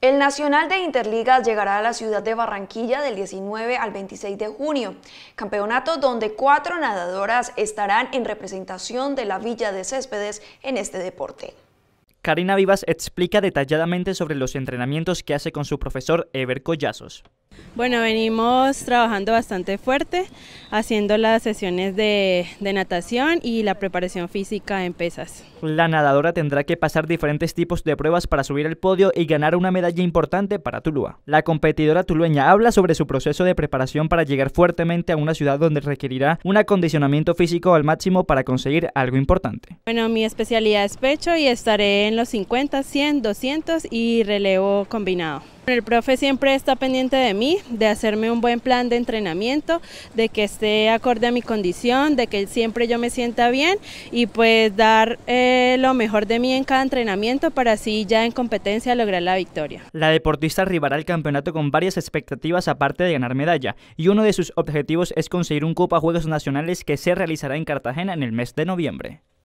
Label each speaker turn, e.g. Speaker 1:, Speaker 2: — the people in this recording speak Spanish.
Speaker 1: El Nacional de Interligas llegará a la ciudad de Barranquilla del 19 al 26 de junio, campeonato donde cuatro nadadoras estarán en representación de la Villa de Céspedes en este deporte.
Speaker 2: Karina Vivas explica detalladamente sobre los entrenamientos que hace con su profesor Ever Collazos.
Speaker 3: Bueno, venimos trabajando bastante fuerte, haciendo las sesiones de, natación y la preparación física en pesas.
Speaker 2: La nadadora tendrá que pasar diferentes tipos de pruebas para subir al podio y ganar una medalla importante para Tuluá. La competidora tulueña habla sobre su proceso de preparación para llegar fuertemente a una ciudad donde requerirá un acondicionamiento físico al máximo para conseguir algo importante.
Speaker 3: Bueno, mi especialidad es pecho y estaré en los 50, 100, 200 y relevo combinado. El profe siempre está pendiente de mí, de hacerme un buen plan de entrenamiento, de que esté acorde a mi condición, de que siempre yo me sienta bien y pues dar eh, lo mejor de mí en cada entrenamiento para así ya en competencia lograr la victoria.
Speaker 2: La deportista arribará al campeonato con varias expectativas aparte de ganar medalla y uno de sus objetivos es conseguir un Copa Juegos Nacionales que se realizará en Cartagena en el mes de noviembre.